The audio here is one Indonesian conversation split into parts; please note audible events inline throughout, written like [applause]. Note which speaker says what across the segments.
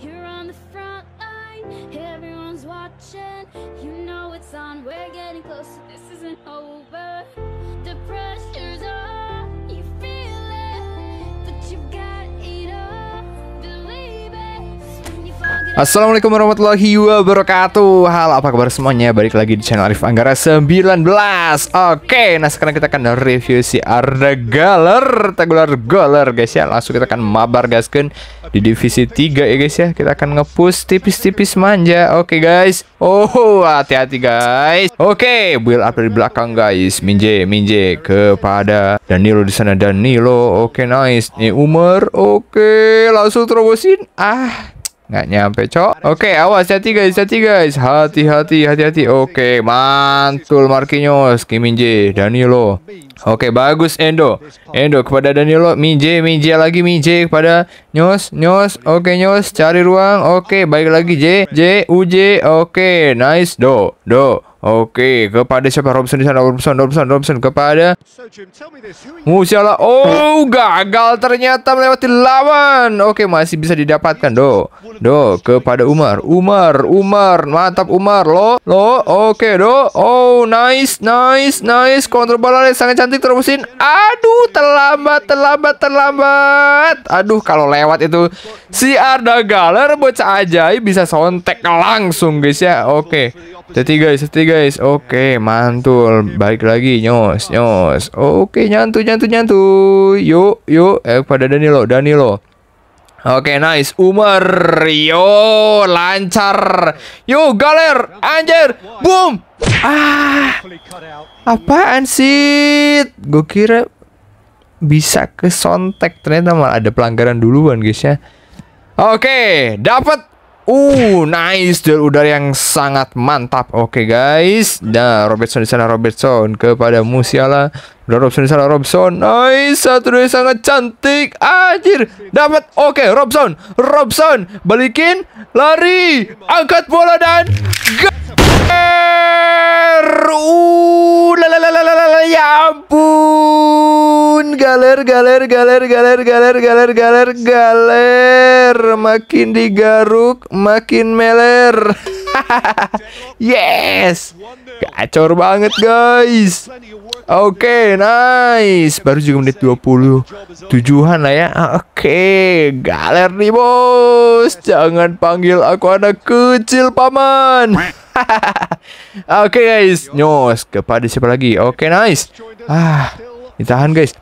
Speaker 1: You're on the front line, everyone's watching. You know it's on, we're getting closer, this isn't over. The pressure's on. Assalamualaikum warahmatullahi wabarakatuh Halo apa kabar semuanya Balik lagi di channel Arif Anggara 19 Oke nah sekarang kita akan review si Arda Galer Tegular Galer guys ya Langsung kita akan mabar guys kan Di divisi 3 ya guys ya Kita akan ngepush tipis-tipis manja Oke guys Oh hati-hati guys Oke build up dari belakang guys Minje Minje kepada Danilo di sana Danilo Oke nice Ini Umar Oke langsung terobosin Ah Nggak nyampe, cok. Oke, okay, awas. Hati ya, guys, ya, hati guys. Hati-hati, hati-hati. Oke, okay, mantul Marquinhos. Kim Jae, Danilo. Oke, okay, bagus Endo. Endo kepada Danilo. Min Jae lagi Jae kepada Nyos, Nyos. Oke, okay, Nyos. Cari ruang. Oke, okay, baik lagi J. J, U J Oke, okay, nice. Do, Do. Oke, kepada siapa Robson di sana? Robson, Robson, Robson kepada Musiala. Oh, gagal ternyata melewati lawan. Oke, masih bisa didapatkan. Do. Do kepada Umar. Umar, Umar, mantap Umar. Lo, lo. Oke, Do. Oh, nice, nice, nice. Kontrol bola yang sangat cantik terusin. Aduh, terlambat, terlambat, terlambat. Aduh, kalau lewat itu si Arda Galer bocah ajaib bisa sontek langsung, guys ya. Oke. Jadi guys, ketiga guys. Oke, mantul. Balik lagi nyos, nyos. Oke, nyantu nyantu nyantu. Yuk, yuk eh pada Danilo, Danilo. Oke, nice. Umar. Yo, lancar. Yo, galer. Anjir. Boom. Ah. Apaan sih? Gue kira bisa sontek, ternyata malah ada pelanggaran duluan guys ya. Oke, dapat Uh, nice duel udara yang sangat mantap. Oke okay, guys. Nah, Robertson di sana Robertson kepada Musiala. Robson di sana Robson. Nice, satu dua sangat cantik. Anjir, dapat. Oke, okay, Robson. Robson balikin, lari, angkat bola dan galer. Uh, ya ampun. Galer, galer, galer, galer, galer, galer, galer, galer meler, makin digaruk, makin meler. [laughs] yes. Gacor banget, guys. Oke, okay, nice. Baru juga menit puluh. Tujuan lah ya. Oke, okay. galer nih, Bos. Jangan panggil aku anak kecil, Paman. [laughs] Oke, okay, guys. Nyos, kepada siapa lagi? Oke, okay, nice. Ah, ditahan, guys.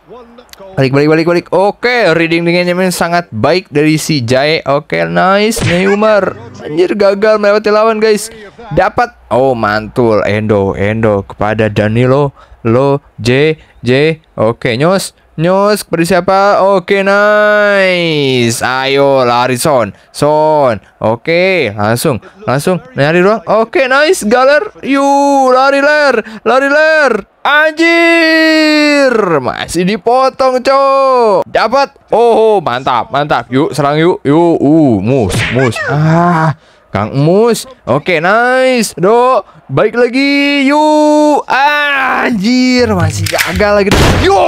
Speaker 1: Balik, balik, balik, balik. Oke, reading dengannya dengan sangat baik dari si Jae. Oke, nice. Neymar. Anjir, gagal melewati lawan, guys. Dapat. Oh, mantul. Endo, Endo. Kepada Danilo. Lo, J, J. Oke, nyos. News beri siapa? Oke, okay, nice. Ayo lari Son. Son. Oke, okay, langsung. Langsung nyari ruang. Oke, okay, nice. Galer. Yu, lari ler. Lari ler. Anjir. Masih dipotong, Cok. Dapat. Oh, mantap, mantap. Yuk, serang yuk. Yuk, uh, mus, mus. Ah. Kang Mus. Oke, nice. Do, baik lagi. Yuk. anjir, masih gagal lagi. Yo.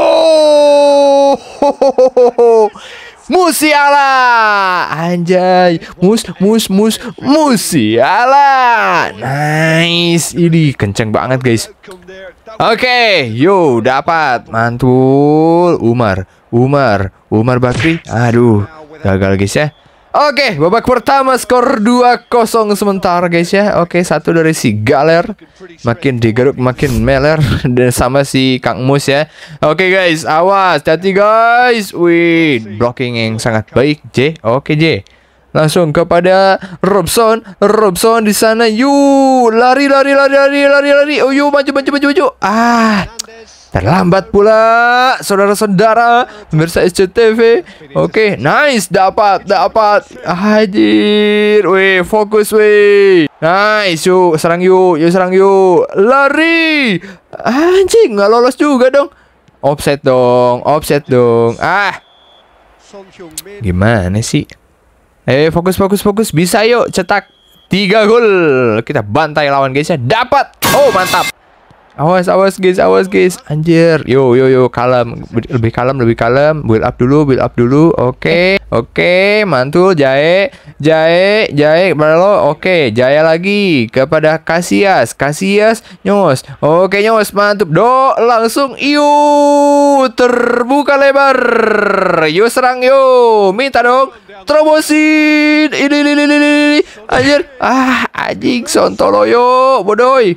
Speaker 1: [laughs] Musiala Anjay Mus Mus Mus Musiala Nice Ini kenceng banget guys Oke okay, Yo dapat Mantul Umar Umar Umar Bakri Aduh Gagal guys ya Oke, babak pertama skor 2-0 sementara guys ya. Oke, satu dari si Galer makin digeruk makin meler [laughs] dan sama si Kang Mus ya. Oke guys, awas hati guys. Wih, blocking yang sangat baik J. Oke J. Langsung kepada Robson, Robson di sana. Yu, lari lari lari lari lari lari. Oh, yu maju maju maju maju. Ah. Terlambat pula, saudara-saudara, pemirsa SCTV. Oke, okay, nice, dapat, dapat. Hadir, weh, fokus, weh. Nice, yuk, serang yuk, yuk serang yuk. Lari. Anjing, nggak lolos juga dong. Offset dong, offset dong. Ah. Gimana sih? Eh, fokus, fokus, fokus. Bisa yuk, cetak. Tiga gol. Kita bantai lawan guys ya Dapat. Oh, mantap. Awas, awas guys, awas guys. Anjir. Yo, yo, yo, kalem. Lebih kalem, lebih kalem. Build up dulu, build up dulu. Oke. Okay. Oke, okay. mantul jae. Jae, jae lo? Oke, okay. jaya lagi kepada Kasias. Kasias nyos. Oke, okay, nyos mantap. Do langsung iu terbuka lebar. Yo serang yo. Minta dong. Terobosin. Ini ini ini. Anjir. Ah, anjing sontoloyo. Bodoy.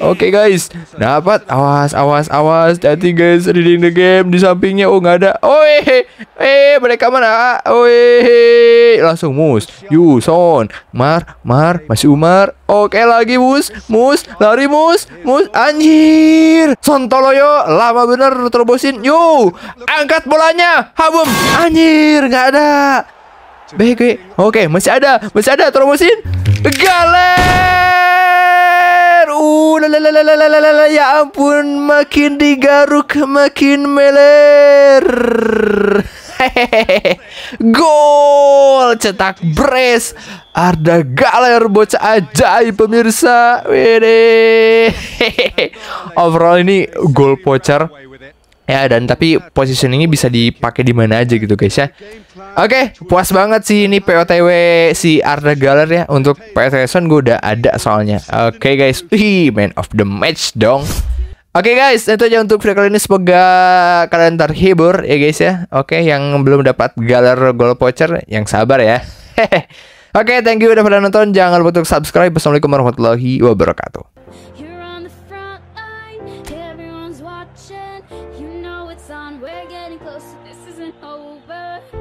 Speaker 1: Oke okay, guys, dapat. Awas, awas, awas. Jadi guys, reading the game di sampingnya. Oh nggak ada. Oh eh, mereka mana? Oh langsung mus. You, son, Mar, Mar, masih Umar. Oke okay, lagi mus, mus, lari mus, mus. Anjir, Sontoloyo, lama bener terobosin. You, angkat bolanya, habum. Anjir, nggak ada. Baik, Oke, okay, masih ada, masih ada terobosin. Galen. Au, lalalala, ya ampun, makin digaruk makin meler. Hehehe. [laughs] Gol cetak brace Arda Galer bocah ajaib pemirsa. Wede. [laughs] Overall ini gol pocher ya dan tapi posisi ini bisa dipakai di mana aja gitu guys ya oke okay, puas banget sih ini POTW si Arda Galer ya untuk PlayStation gue udah ada soalnya oke okay, guys hi man of the match dong Oke okay guys, itu aja untuk video kali ini. Semoga kalian terhibur ya guys ya. Oke, okay, yang belum dapat galer gold voucher, yang sabar ya. [laughs] Oke, okay, thank you udah pada nonton. Jangan lupa untuk subscribe. Wassalamualaikum warahmatullahi wabarakatuh. on, we're getting closer, this isn't over